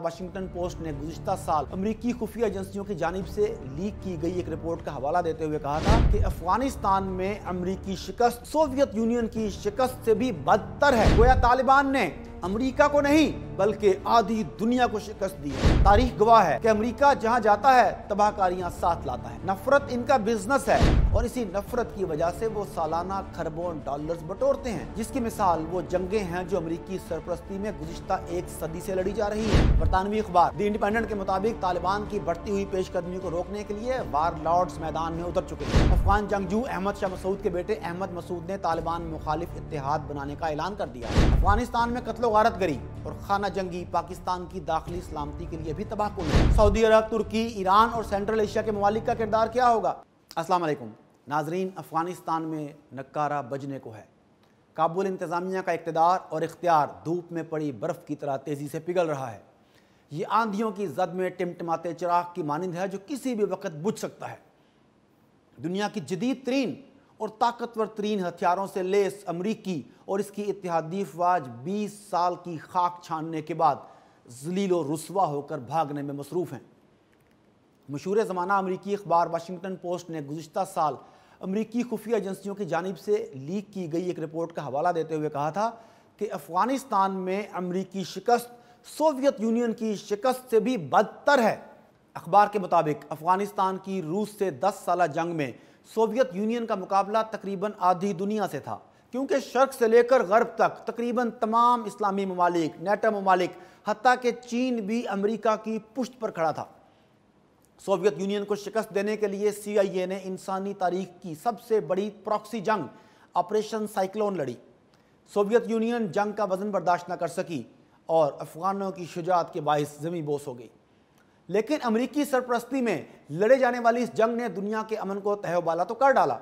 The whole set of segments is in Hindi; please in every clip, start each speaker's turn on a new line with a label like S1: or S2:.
S1: वाशिंगटन पोस्ट ने गुजशत साल अमरीकी खुफिया एजेंसियों की जानब से लीक की गई एक रिपोर्ट का हवाला देते हुए कहा था कि अफगानिस्तान में अमरीकी शिकस्त सोवियत यूनियन की शिकस्त से भी बदतर है गोया तालिबान ने अमेरिका को नहीं बल्कि आधी दुनिया को शिकस्त दी है तारीख गवाह है कि अमेरिका जहां जाता है तबाहकारियां साथ लाता है नफरत इनका बिजनेस है और इसी नफरत की वजह से वो सालाना खरबों डॉलर्स बटोरते हैं जिसकी मिसाल वो जंगे हैं जो अमरीकी सरपरस्ती में गुजशत एक सदी से लड़ी जा रही है बरतानवी अखबार दी इंडिपेंडेंट के मुताबिक तालिबान की बढ़ती हुई पेशकदमी को रोकने के लिए वार लॉर्ड्स मैदान में उतर चुके हैं अफगान जंगजू अहमद शाह मसूद के बेटे अहमद मसूद ने तालिबान मुखालिफ इतिहाद बनाने का ऐलान कर दिया अफगानिस्तान में कत्लों वारत गरी और खाना जंगी पाकिस्तान की दाखिली सलामती के लिए भी तबाह कुल सऊदी अरब तुर्की ईरान और सेंट्रल एशिया के ममालिक का किरदार क्या होगा अस्सलाम नाजरीन अफ़गानिस्तान में नकारा बजने को है काबुल इंतज़ामिया का इकतदार और इख्तियार धूप में पड़ी बर्फ़ की तरह तेज़ी से पिघल रहा है ये आंधियों की जद में टिमटमाते चिराग की मानंद है जो किसी भी वक्त बुझ सकता है दुनिया की जदीद तरीन और ताकतवर तरीन हथियारों से लेस अमरीकी और इसकी इतिहादी फवाज बीस साल की खाक छानने के बाद जलीलो रसवा होकर भागने में मसरूफ़ हैं मशहूर ज़माना अमरीकी अखबार वाशिंगटन पोस्ट ने गुज्त साल अमरीकी खुफिया एजेंसियों की जानब से लीक की गई एक रिपोर्ट का हवाला देते हुए कहा था कि अफ़गानिस्तान में अमरीकी शिकस्त सोवियत यूनियन की शिकस्त से भी बदतर है अखबार के मुताबिक अफ़गानिस्तान की रूस से 10 साल जंग में सोवियत यूनियन का मुकाबला तकरीबन आधी दुनिया से था क्योंकि शर्क से लेकर गर्ब तक तकरीबन तमाम इस्लामी ममालिक नेटो ममालिक हती कि चीन भी अमरीका की पुश्त पर खड़ा था सोवियत यूनियन को शिकस्त देने के लिए सी आई ए ने इंसानी तारीख की सबसे बड़ी प्रॉक्सी जंग ऑपरेशन साइक्लोन लड़ी सोवियत यूनियन जंग का वजन बर्दाश्त न कर सकी और अफगानों की शुजात के बायस जमी बोस हो गई लेकिन अमरीकी सरप्रस्ती में लड़े जाने वाली इस जंग ने दुनिया के अमन को तहबाला तो कर डाला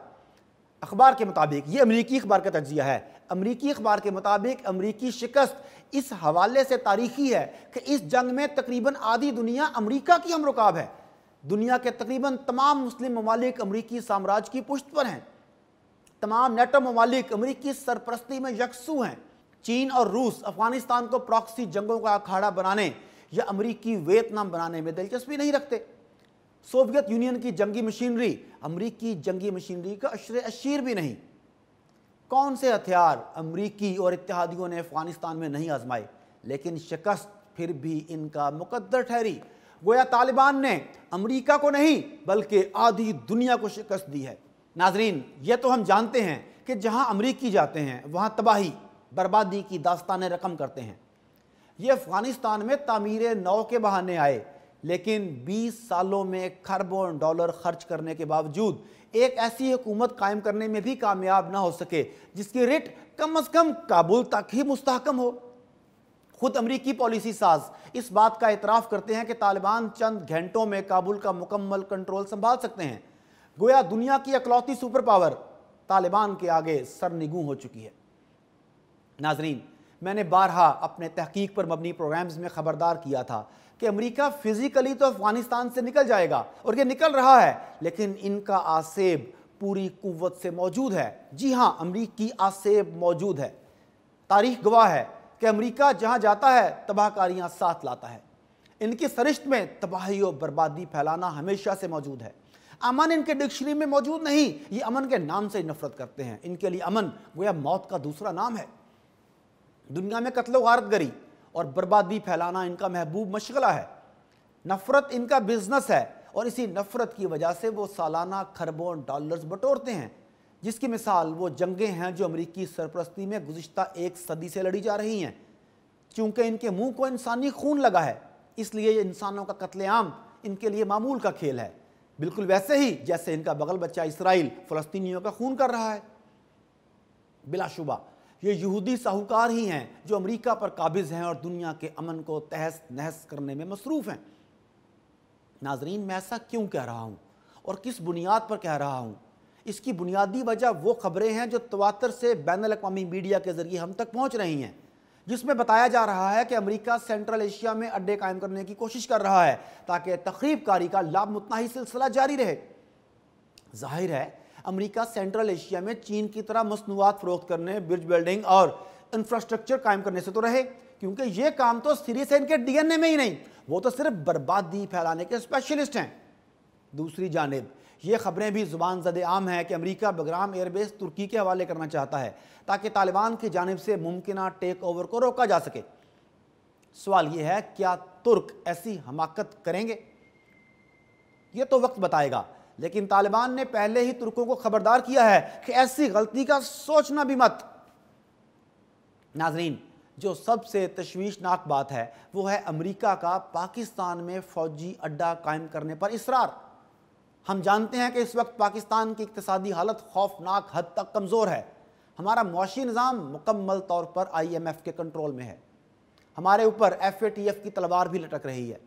S1: अखबार के मुताबिक ये अमरीकी अखबार का तजिया है अमरीकी अखबार के मुताबिक अमरीकी शिकस्त इस हवाले से तारीखी है कि इस जंग में तकरीबन आधी दुनिया अमरीका की हम रुकाब है दुनिया के तकरीबन तमाम मुस्लिम ममालिक अमरीकी साम्राज्य की पुष्ट पर हैं तमाम नेटो ममालिक अमरीकी सरपरस्ती में यकसू हैं चीन और रूस अफगानिस्तान को प्रॉक्सी जंगों का अखाड़ा बनाने या अमरीकी वियतनाम बनाने में दिलचस्पी नहीं रखते सोवियत यूनियन की जंगी मशीनरी अमरीकी जंगी मशीनरी का अशर अशीर भी नहीं कौन से हथियार अमरीकी और इतिहादियों ने अफगानिस्तान में नहीं आजमाए लेकिन शिकस्त फिर भी इनका मुकद्दर ठहरी गोया तालिबान ने अमरीका को नहीं बल्कि आधी दुनिया को शिकस्त दी है नाजरीन ये तो हम जानते हैं कि जहां अमरीकी जाते हैं वहां तबाही बर्बादी की दास्तान रकम करते हैं ये अफगानिस्तान में तमीर नौ के बहाने आए लेकिन 20 सालों में खरबों डॉलर खर्च करने के बावजूद एक ऐसी हुकूमत कायम करने में भी कामयाब ना हो सके जिसकी रेट कम अज़ कम काबुल तक ही मुस्तकम हो खुद अमरीकी पॉलिसी साज इस बात का इतराफ़ करते हैं कि तालिबान चंद घंटों में काबुल का मुकम्मल कंट्रोल संभाल सकते हैं गोया दुनिया की अकलौती सुपर पावर तालिबान के आगे सरनिगू हो चुकी है नाजरीन मैंने बारहा अपने तहकीक पर मबनी प्रोग्राम्स में ख़बरदार किया था कि अमेरिका फ़िज़िकली तो अफ़गानिस्तान से निकल जाएगा और ये निकल रहा है लेकिन इनका आसेब पूरी कुवत से मौजूद है जी हाँ अमरीकी आसेब मौजूद है तारीख गवाह है कि अमरीका जहाँ जाता है तबाहकारियाँ साथ लाता है इनकी सरिश्त में तबाही और बर्बादी फैलाना हमेशा से मौजूद है अमन इनके डिक्शनरी में मौजूद नहीं ये अमन के नाम से नफरत करते हैं इनके लिए अमन गोया मौत का दूसरा नाम है दुनिया में कत्ल गारत गरी और बर्बादी फैलाना इनका महबूब मशगला है नफ़रत इनका बिजनेस है और इसी नफ़रत की वजह से वो सालाना खरबों डॉलर्स बटोरते हैं जिसकी मिसाल वो जंगें हैं जो अमरीकी सरपरस्ती में गुज्त एक सदी से लड़ी जा रही हैं चूँकि इनके मुँह को इंसानी खून लगा है इसलिए इंसानों का कत्लेआम इनके लिए मामूल का खेल है बिल्कुल वैसे ही जैसे इनका बगल बच्चा इसराइल फलस्तनी का खून कर रहा है बिलाशुबा ये यहूदी साहूकार ही हैं जो अमेरिका पर काबिज हैं और दुनिया के अमन को तहस नहस करने में मसरूफ़ हैं नाजरीन मैं ऐसा क्यों कह रहा हूँ और किस बुनियाद पर कह रहा हूँ इसकी बुनियादी वजह वो खबरें हैं जो तवातर से बैन अवी मीडिया के ज़रिए हम तक पहुँच रही हैं जिसमें बताया जा रहा है कि अमेरिका सेंट्रल एशिया में अड्डे कायम करने की कोशिश कर रहा है ताकि तकरीबकारी कारी का लाभ ही सिलसिला जारी रहे जाहिर है अमेरिका सेंट्रल एशिया में चीन की तरह मसनूआत फरोख्त करने ब्रिज बिल्डिंग और इंफ्रास्ट्रक्चर कायम करने से तो रहे क्योंकि ये काम तो सीरीज है इनके डीएनए में ही नहीं वो तो सिर्फ बर्बादी फैलाने के स्पेशलिस्ट हैं दूसरी जानब ये खबरें भी जुबान जद आम हैं कि अमरीका बगराम एयरबेस तुर्की के हवाले करना चाहता है ताकि तालिबान की जानब से मुमकिन टेक ओवर को रोका जा सके सवाल यह है क्या तुर्क ऐसी हमाकत करेंगे ये तो वक्त बताएगा लेकिन तालिबान ने पहले ही तुर्कों को खबरदार किया है कि ऐसी गलती का सोचना भी मत नाजरीन जो सबसे तशवीशनाक बात है वो है अमेरिका का पाकिस्तान में फ़ौजी अड्डा कायम करने पर इसरार हम जानते हैं कि इस वक्त पाकिस्तान की इकतसादी हालत खौफनाक हद तक कमज़ोर है हमारा मुशी निज़ाम मुकम्मल तौर पर आई एम एफ़ के कंट्रोल में है हमारे ऊपर एफ ए टी एफ़ की तलवार भी लटक रही है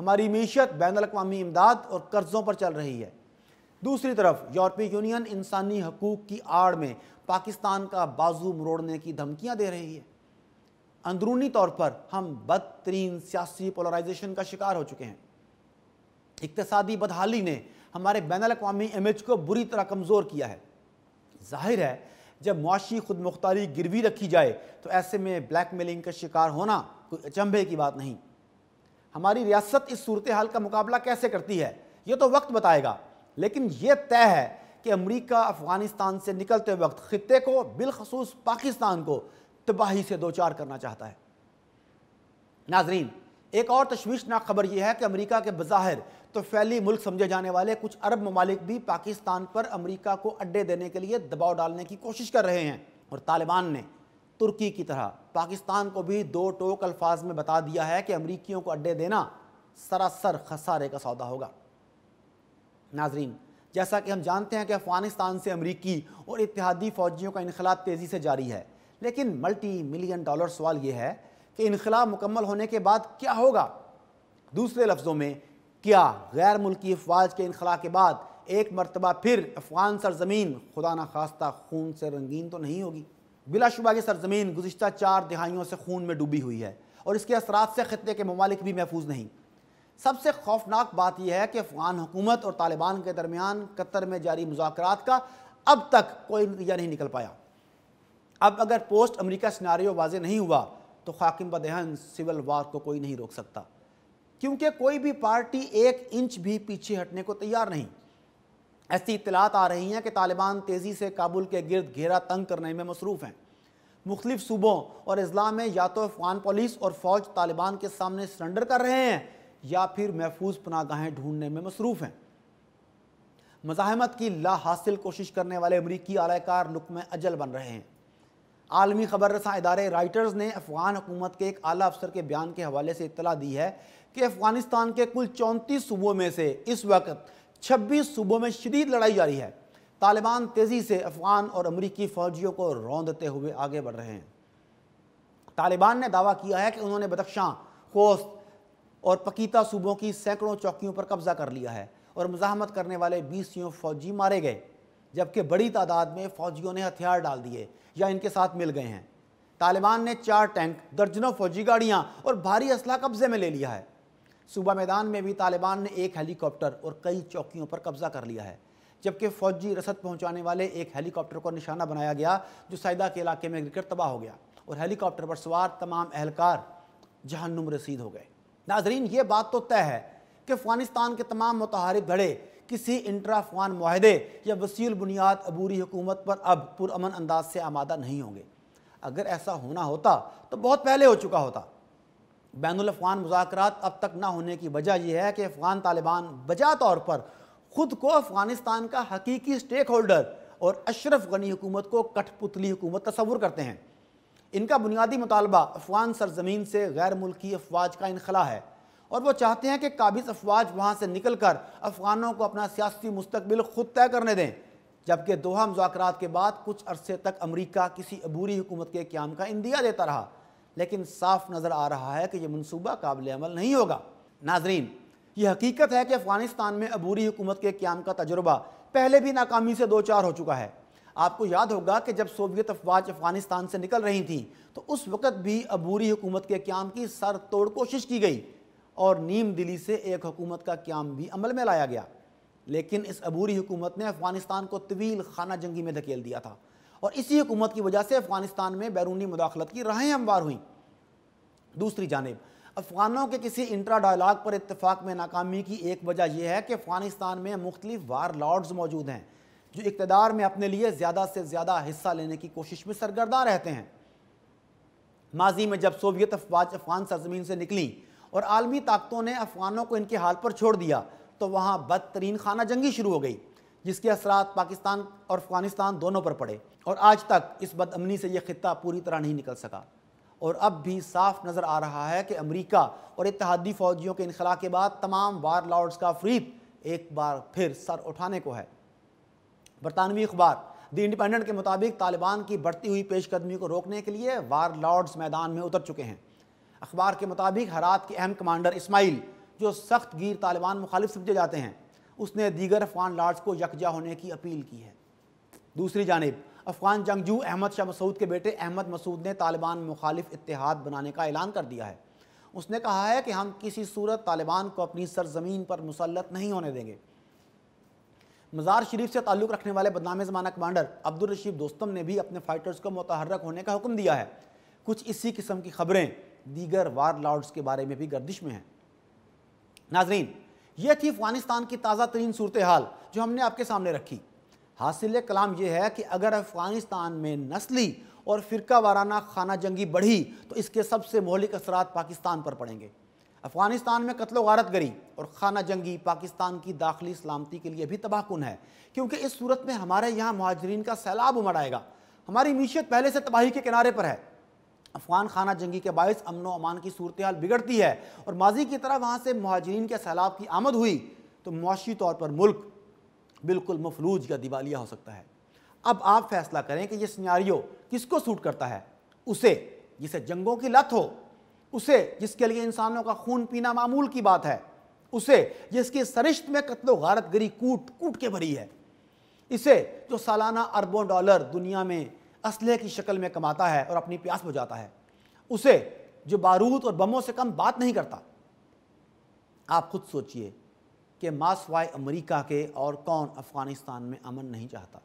S1: हमारी मीशत बैन अवी इमदाद और कर्ज़ों पर चल रही है दूसरी तरफ यूरोपीय यूनियन इंसानी हकूक़ की आड़ में पाकिस्तान का बाजू मरोड़ने की धमकियाँ दे रही है अंदरूनी तौर पर हम बदतरीन सियासी पोलराइजेशन का शिकार हो चुके हैं इकतसादी बदहाली ने हमारे बैन अवी इमेज को बुरी तरह कमज़ोर किया है जाहिर है जब मुआशी खुद मुख्तारी गिरवी रखी जाए तो ऐसे में ब्लैक मेलिंग का शिकार होना कोई अचंभे की बात नहीं हमारी रियासत इस सूरत हाल का मुकाबला कैसे करती है ये तो वक्त बताएगा लेकिन ये तय है कि अमरीका अफ़गानिस्तान से निकलते वक्त ख़त्े को बिलखसूस पाकिस्तान को तबाही से दो चार करना चाहता है नाजरीन एक और तशवीशनाक खबर यह है कि अमरीका के बज़ाहिर तो फैली मुल्क समझे जाने वाले कुछ अरब ममालिक भी पाकिस्तान पर अमरीका को अड्डे देने के लिए दबाव डालने की कोशिश कर रहे हैं और तालिबान ने तुर्की की तरह पाकिस्तान को भी दो टोक अल्फाज में बता दिया है कि अमरीकियों को अड्डे देना सरासर खसारे का सौदा होगा नाजरीन जैसा कि हम जानते हैं कि अफ़गानिस्तान से अमरीकी और इतिहादी फ़ौजियों का इनखला तेज़ी से जारी है लेकिन मल्टी मिलियन डॉलर सवाल यह है कि इनखला मुकम्मल होने के बाद क्या होगा दूसरे लफ्ज़ों में क्या गैर मुल्की अफवाज के इनखला के बाद एक मरतबा फिर अफ़गान सरजमीन खुदा न खास्ता खून से रंगीन तो नहीं होगी बिलाशुबा की सरजमीन गुज्त चार दहाइयों से खून में डूबी हुई है और इसके असरात से ख़त्े के ममालिक भी महफूज नहीं सबसे खौफनाक बात यह है कि अफगान हुकूमत और तालिबान के दरमियान कतर में जारी मुजाकर का अब तक कोई नतीजा नहीं निकल पाया अब अगर पोस्ट अमरीका सिनारियो वाजे नहीं हुआ तो खाकिम बदहन सिविल वार को कोई नहीं रोक सकता क्योंकि कोई भी पार्टी एक इंच भी पीछे हटने को तैयार नहीं ऐसी इतलात आ रही हैं कि तालिबान तेज़ी से काबुल के गिरद घेरा तंग करने में मसरूफ़ हैं मुख्तलिफ सूबों और अजला में या तो अफगान पुलिस और फ़ौज तालिबान के सामने सरेंडर कर रहे हैं या फिर महफूज पनागाहें ढूंढने में मसरूफ़ हैं मजामत की ला हासिल कोशिश करने वाले अमरीकी आलाकार लुक में अजल बन रहे हैं आलमी खबर रसा इदारे राइटर्स ने अफगान हुकूमत के एक आला अफसर के बयान के हवाले से इतला दी है कि अफ़गानिस्तान के कुल चौंतीस सूबों में से इस वक्त छब्बीस सूबों में शदीद लड़ाई जारी है तालिबान तेज़ी से अफगान और अमरीकी फ़ौजियों को रौंदते हुए आगे बढ़ रहे हैं तालिबान ने दावा किया है कि उन्होंने बदख्शां खोस्त और पकीता सूबों की सैकड़ों चौकियों पर कब्ज़ा कर लिया है और मुजाहमत करने वाले बीसियों फौजी मारे गए जबकि बड़ी तादाद में फौजियों ने हथियार डाल दिए या इनके साथ मिल गए हैं तालिबान ने चार टैंक दर्जनों फौजी गाड़ियाँ और भारी असला कब्ज़े में ले लिया है सूबा मैदान में भी तालिबान ने एक हेलीकॉप्टर और कई चौकियों पर कब्जा कर लिया है जबकि फौजी रसद पहुंचाने वाले एक हेलीकॉप्टर को निशाना बनाया गया जो सैदा के इलाके में गिरकर तबाह हो गया और हेलीकॉप्टर पर सवार तमाम अहलकार जहन्नुम रसीद हो गए नाजरीन ये बात तो तय है कि अफगानिस्तान के तमाम मुतहरक धड़े किसी इंटरा अफगान माहदे या वसील बुनियाद अबूरी हुकूमत पर अब पुरमन अंदाज से आमादा नहीं होंगे अगर ऐसा होना होता तो बहुत पहले हो चुका होता बैन अफ़गान मुजात अब तक ना होने की वजह यह है कि अफ़गान तालिबान बजा तौर पर ख़ुद को अफ़गानिस्तान का हकीकी स्टेक होल्डर और अशरफ गनी हुकूमत को कठपुतली हुकूमत तस्वुर करते हैं इनका बुनियादी मुतालबा अफ़गान सरजमीन से गैर मुल्की अफवाज का इनखला है और वो चाहते हैं कि काबिज अफवाज वहाँ से निकल कर अफ़गानों को अपना सियासी मुस्तबिल ख़ुद तय करने दें जबकि दोहा मुजात के बाद कुछ अरसे तक अमरीका किसी अबूरी हुकूमत के क्याम का इंदिया देता रहा लेकिन साफ नज़र आ रहा है कि यह मनसूबा काबिल अमल नहीं होगा नाजरीन ये हकीकत है कि अफ़गानिस्तान में अबूरी हुकूमत के क्याम का तजुर्बा पहले भी नाकामी से दो चार हो चुका है आपको याद होगा कि जब सोवियत अफवाज अफ़गानिस्तान से निकल रही थी तो उस वक़्त भी अबूरी हुकूमत के क्याम की सर तोड़ कोशिश की गई और नीम दिली से एक हुकूमत का क्याम भी अमल में लाया गया लेकिन इस अबूरी हुकूमत ने अफ़गानिस्तान को तवील खाना जंगी में धकेल दिया था और इसी हुकूमत की वजह से अफ़गानिस्तान में बैरूनी मुदाखलत की राहें हमवार हुई दूसरी जानब अफ़गानों के किसी इंट्रा डायलाग पर इतफाक़ में नाकामी की एक वजह यह है कि अफ़गानिस्तान में मुख्तलिफ वार लॉर्ड्स मौजूद हैं जो इकतदार में अपने लिए ज़्यादा से ज़्यादा हिस्सा लेने की कोशिश में सरगर्दा रहते हैं माजी में जब सोवियत अफवाज अफ़गान सरजमीन से निकली और आलमी ताकतों ने अफ़गानों को इनके हाल पर छोड़ दिया तो वहाँ बदतरीन खाना जंगी शुरू हो गई जिसके असरात पाकिस्तान और अफगानिस्तान दोनों पर पड़े और आज तक इस बदअमनी से यह खत्ता पूरी तरह नहीं निकल सका और अब भी साफ नज़र आ रहा है कि अमरीका और इतिहादी फ़ौजियों के इनखला के बाद तमाम वार लॉर्ड्स का अफरीद एक बार फिर सर उठाने को है बरतानवी अखबार द इंडिपेंडेंट के मुताबिक तालिबान की बढ़ती हुई पेशकदमी को रोकने के लिए वार लॉर्ड्स मैदान में उतर चुके हैं अखबार के मुताबिक हरात के अहम कमांडर इस्माइल जो सख्त गिर तालिबान मुखालिफ समझे जाते हैं उसने दीगर अफगान लार्ड्स को यकजा होने की अपील की है दूसरी जानब अफगान जंगजू अहमद शाह मसूद के बेटे अहमद मसूद ने तालिबान मुखालिफ इतिहाद बनाने का ऐलान कर दिया है उसने कहा है कि हम किसी सूरत तालिबान को अपनी सरजमीन पर मुसलत नहीं होने देंगे मज़ार शरीफ से ताल्लुक़ रखने वाले बदनामे ज़माना कमांडर अब्दुल रशीद दोस्तम ने भी अपने फ़ाइटर्स को मुतहरक होने का हुक्म दिया है कुछ इसी किस्म की खबरें दीगर वार लॉर्ड्स के बारे में भी गर्दिश में हैं नाजरीन यह थी अफगानिस्तान की ताज़ा तरीन सूरत हाल जो हमने आपके सामने रखी हासिल कलाम यह है कि अगर अफगानिस्तान में नस्ली और फ़िरका वाराना खाना जंगी बढ़ी तो इसके सबसे मौलिक असरा पाकिस्तान पर पड़ेंगे अफगानिस्तान में कत्लो गारत गरी और खाना जंगी पाकिस्तान की दाखिली सलामती के लिए भी तबाहकुन है क्योंकि इस सूरत में हमारे यहाँ महाजरीन का सैलाब उमड़ आएगा हमारी मीशियत पहले से तबाही के किनारे पर है अफगान खाना जंगी के बायस अमन अमान की सूरत हाल बिगड़ती है और माजी की तरह वहाँ से महाजरीन के सैलाब की आमद हुई तो मुशी तौर पर मुल्क बिल्कुल मफलूज या दिवालिया हो सकता है अब आप फैसला करें कि यह सिनारियो किसको सूट करता है उसे जिसे जंगों की लत हो उसे जिसके लिए इंसानों का खून पीना मामूल की बात है उसे जिसकी सरिश्त में कत्लो गारत गरी कूट कूट के भरी है इसे जो सालाना अरबों डॉलर दुनिया में असलह की शक्ल में कमाता है और अपनी प्यास बुझाता है उसे जो बारूद और बमों से कम बात नहीं करता आप खुद सोचिए कि मासवाए अमेरिका के और कौन अफ़गानिस्तान में अमन नहीं चाहता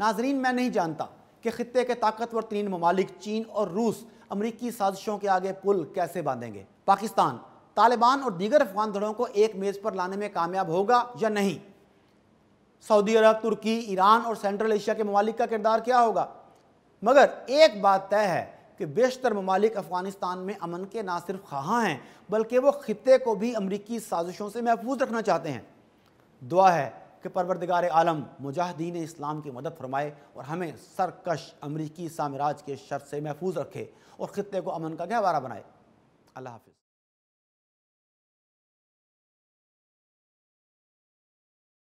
S1: नाजरीन मैं नहीं जानता कि ख़त्े के ताकतवर तीन ममालिक चीन और रूस अमरीकी साजिशों के आगे पुल कैसे बांधेंगे पाकिस्तान तालिबान और दीगर अफगान धड़ों को एक मेज़ पर लाने में कामयाब होगा या नहीं सऊदी अरब तुर्की ईरान और सेंट्रल एशिया के ममालिक का किरदार क्या होगा मगर एक बात तय है कि बेशतर ममालिक अफ़गानिस्तान में अमन के ना सिर्फ खहाँ हैं बल्कि वो ख़त्े को भी अमरीकी साजिशों से महफूज रखना चाहते हैं दुआ है कि परवरदगार आलम मुजाहिदीन इस्लाम की मदद फरमाए और हमें सरकश अमरीकी साम्राज्य के शर से महफूज रखे और ख़त्े को अमन का गहवारा बनाए अल्लाह हाफिज़